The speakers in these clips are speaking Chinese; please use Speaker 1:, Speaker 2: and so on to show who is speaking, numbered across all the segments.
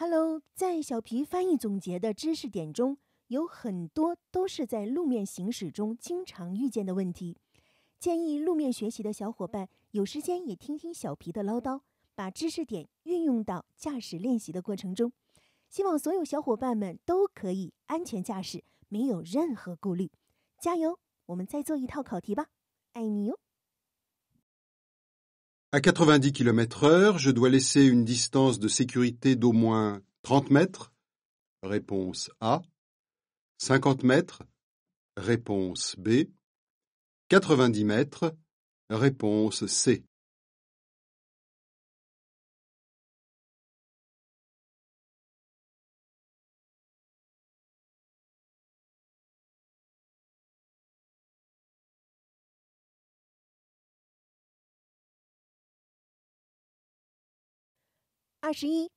Speaker 1: Hello，在小皮翻译总结的知识点中，有很多都是在路面行驶中经常遇见的问题。建议路面学习的小伙伴有时间也听听小皮的唠叨，把知识点运用到驾驶练习的过程中。希望所有小伙伴们都可以安全驾驶，没有任何顾虑。加油！我们再做一套考题吧，爱你哟。
Speaker 2: À 90 km heure, je dois laisser une distance de sécurité d'au moins 30 mètres. Réponse A. 50 mètres. Réponse B. 90 mètres. Réponse C.
Speaker 1: 二十一，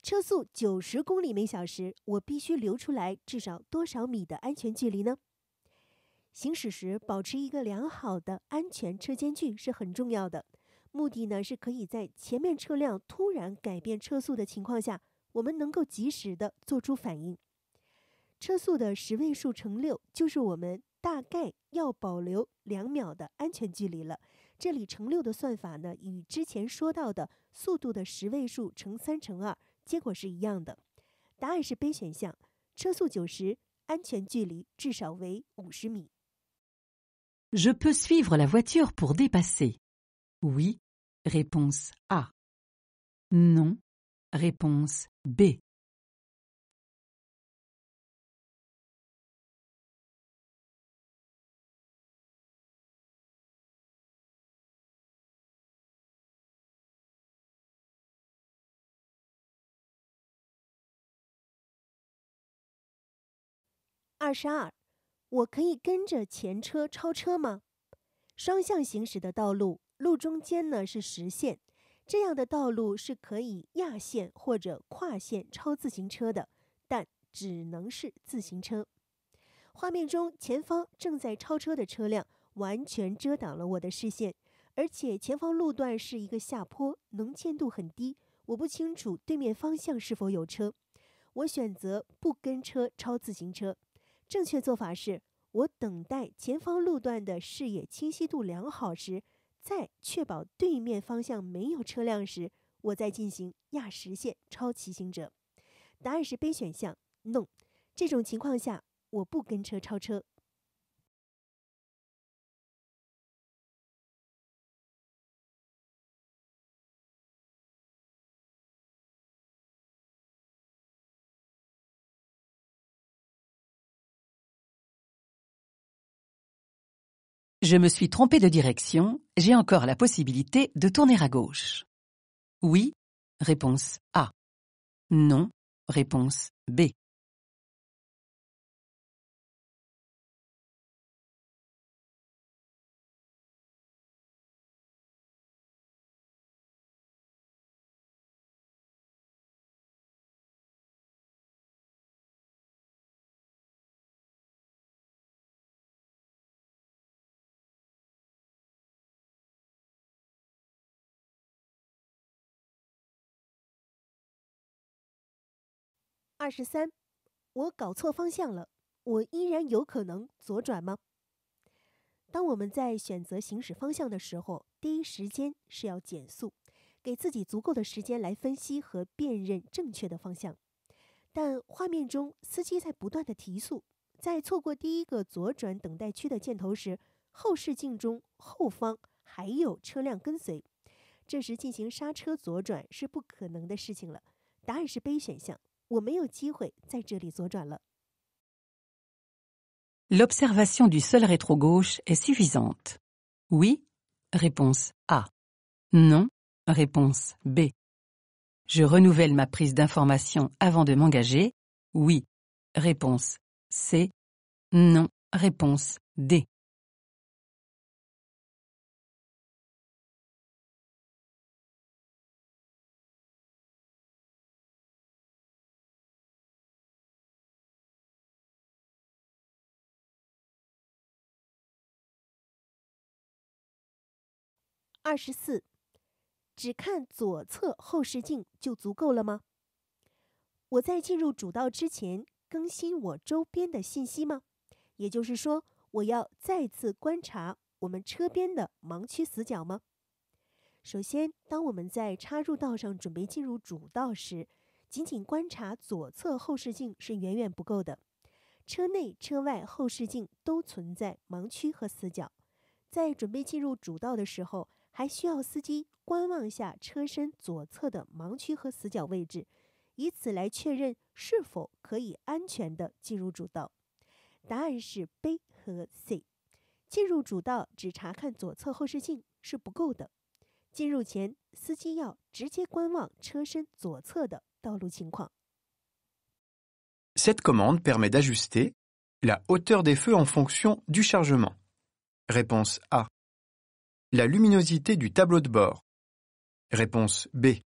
Speaker 1: 车速九十公里每小时，我必须留出来至少多少米的安全距离呢？行驶时保持一个良好的安全车间距是很重要的，目的呢是可以在前面车辆突然改变车速的情况下，我们能够及时的做出反应。车速的十位数乘六，就是我们大概要保留两秒的安全距离了。这里乘六的算法呢，与之前说到的。速度的十位数乘三乘二，结果是一样的。答案是 B 选项。车速九十，安全距离至少为五十米。
Speaker 2: Je peux suivre la voiture pour dépasser？Oui. Réponse A. Non. Réponse B.
Speaker 1: 二十二，我可以跟着前车超车吗？双向行驶的道路，路中间呢是实线，这样的道路是可以压线或者跨线超自行车的，但只能是自行车。画面中前方正在超车的车辆完全遮挡了我的视线，而且前方路段是一个下坡，能见度很低，我不清楚对面方向是否有车，我选择不跟车超自行车。正确做法是，我等待前方路段的视野清晰度良好时，再确保对面方向没有车辆时，我再进行压实线超骑行者。答案是 B 选项，no。这种情况下，我不跟车超车。
Speaker 2: Je me suis trompé de direction, j'ai encore la possibilité de tourner à gauche. Oui, réponse A. Non, réponse B.
Speaker 1: 二十三，我搞错方向了，我依然有可能左转吗？当我们在选择行驶方向的时候，第一时间是要减速，给自己足够的时间来分析和辨认正确的方向。但画面中司机在不断的提速，在错过第一个左转等待区的箭头时，后视镜中后方还有车辆跟随，这时进行刹车左转是不可能的事情了。答案是 B 选项。
Speaker 2: L'observation du seul rétro-gauche est suffisante. Oui, réponse A. Non, réponse B. Je renouvelle ma prise d'information avant de m'engager. Oui, réponse C. Non, réponse D.
Speaker 1: 二十四，只看左侧后视镜就足够了吗？我在进入主道之前更新我周边的信息吗？也就是说，我要再次观察我们车边的盲区死角吗？首先，当我们在插入道上准备进入主道时，仅仅观察左侧后视镜是远远不够的。车内、车外后视镜都存在盲区和死角，在准备进入主道的时候。还需要司机观望下车身左侧的盲区和死角位置，以此来确认是否可以安全的进入主道。答案是 B 和 C。进入主道只查看左侧后视镜是不够的，进入前，司机要直接观望车身左侧的道路情况。
Speaker 2: Cette commande permet d'ajuster la hauteur des feux en fonction du chargement. Réponse A. La luminosité du tableau de bord. Réponse B.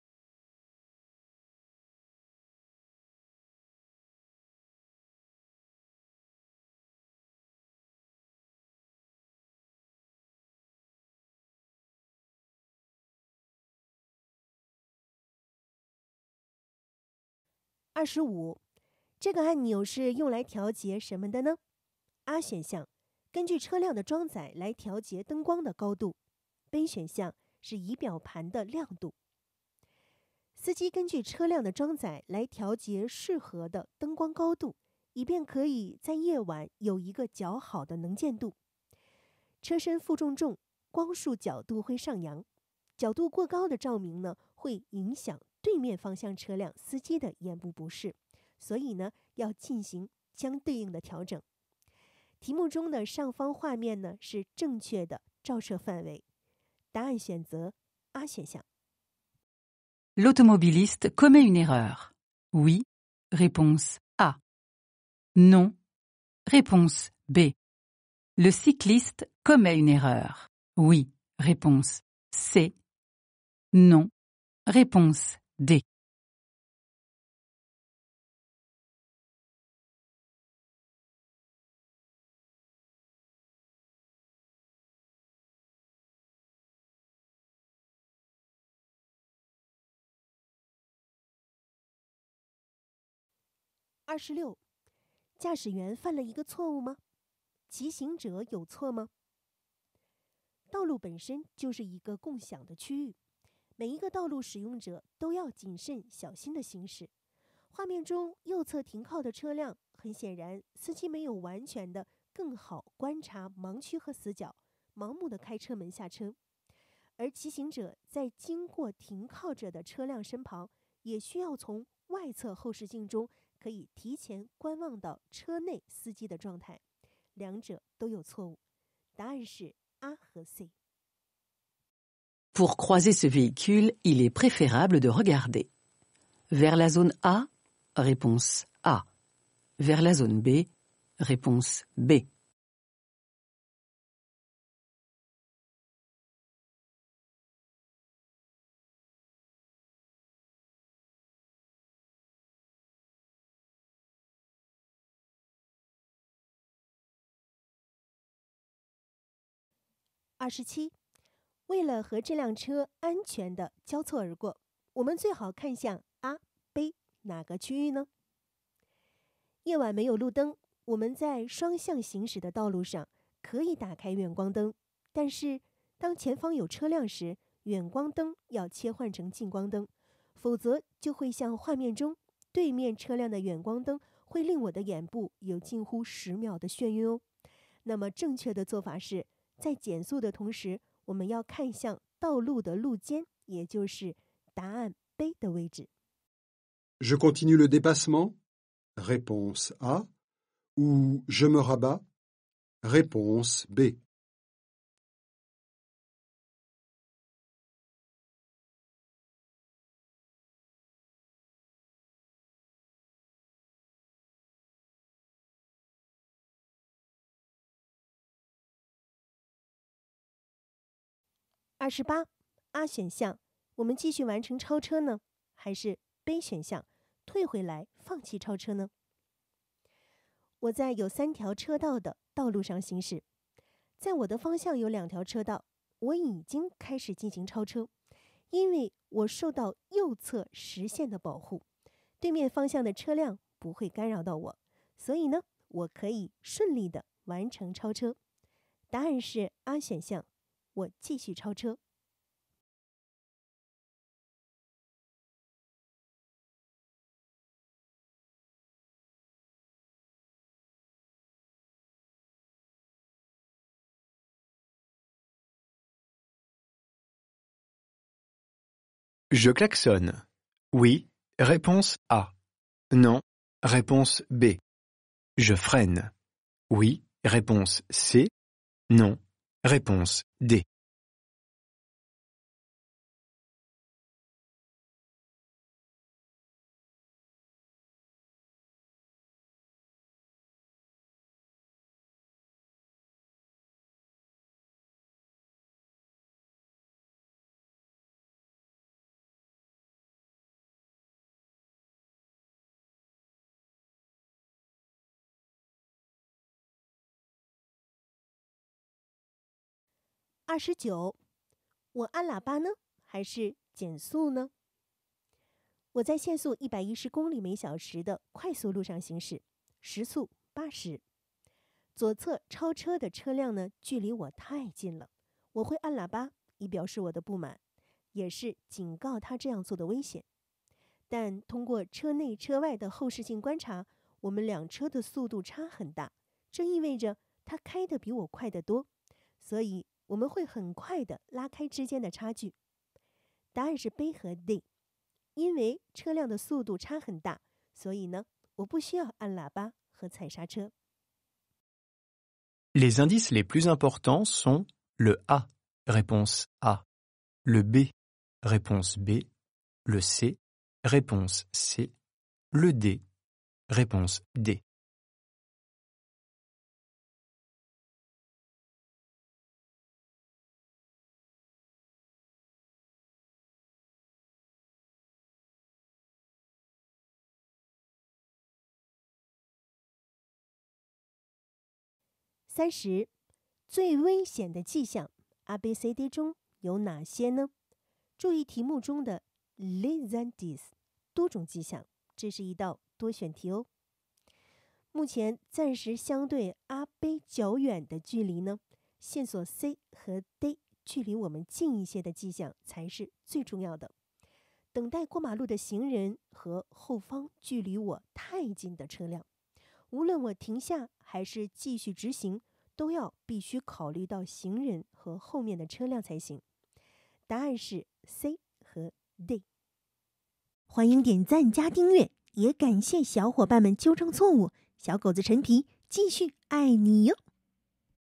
Speaker 1: 二十五，这个按钮是用来调节什么的呢？A 选项，根据车辆的装载来调节灯光的高度。B 选项是仪表盘的亮度。司机根据车辆的装载来调节适合的灯光高度，以便可以在夜晚有一个较好的能见度。车身负重重，光束角度会上扬。角度过高的照明呢，会影响对面方向车辆司机的眼部不适，所以呢，要进行相对应的调整。题目中的上方画面呢，是正确的照射范围。
Speaker 2: L'automobiliste commet une erreur. Oui. Réponse A. Non. Réponse B. Le cycliste commet une erreur. Oui. Réponse C. Non. Réponse D.
Speaker 1: 二十六，驾驶员犯了一个错误吗？骑行者有错吗？道路本身就是一个共享的区域，每一个道路使用者都要谨慎小心的行驶。画面中右侧停靠的车辆，很显然司机没有完全的更好观察盲区和死角，盲目的开车门下车。而骑行者在经过停靠者的车辆身旁，也需要从外侧后视镜中。可以提前观望到车内司机的状态，两者都有错误，答案是 A 和 C。
Speaker 2: Pour croiser ce véhicule, il est préférable de regarder vers la zone A. Réponse A. Vers la zone B. Réponse B.
Speaker 1: 二十七，为了和这辆车安全的交错而过，我们最好看向阿、B 哪个区域呢？夜晚没有路灯，我们在双向行驶的道路上可以打开远光灯，但是当前方有车辆时，远光灯要切换成近光灯，否则就会像画面中对面车辆的远光灯会令我的眼部有近乎十秒的眩晕哦。那么正确的做法是。在减速的同时，我们要看向道路的路肩，也就是答案 B 的位置。
Speaker 2: Je continue le déplacement, réponse A, ou je me rabats, réponse B.
Speaker 1: 二十八，A 选项，我们继续完成超车呢，还是 B 选项，退回来放弃超车呢？我在有三条车道的道路上行驶，在我的方向有两条车道，我已经开始进行超车，因为我受到右侧实线的保护，对面方向的车辆不会干扰到我，所以呢，我可以顺利的完成超车。答案是 A 选项。
Speaker 2: Je klaxonne. Oui, réponse A. Non, réponse B. Je freine. Oui, réponse C. Non, Réponse D.
Speaker 1: 二十九，我按喇叭呢，还是减速呢？我在限速一百一十公里每小时的快速路上行驶，时速八十。左侧超车的车辆呢，距离我太近了，我会按喇叭以表示我的不满，也是警告他这样做的危险。但通过车内车外的后视镜观察，我们两车的速度差很大，这意味着他开的比我快得多，所以。我们会很快的拉开之间的差距。答案是 B 和 D，因为车辆的速度差很大，所以呢，我不需要按喇叭和踩刹车。
Speaker 2: les indices les plus importants sont le A réponse A le B réponse B le C réponse C le D réponse D
Speaker 1: 三十，最危险的迹象，A、B、C、D 中有哪些呢？注意题目中的 l i t d i s 多种迹象，这是一道多选题哦。目前暂时相对阿贝较远的距离呢，线索 C 和 D 距离我们近一些的迹象才是最重要的。等待过马路的行人和后方距离我太近的车辆。无论我停下还是继续直行，都要必须考虑到行人和后面的车辆才行。答案是 C 和 D。欢迎点赞加订阅，也感谢小伙伴们纠正错误。小狗子陈皮继续爱你哟。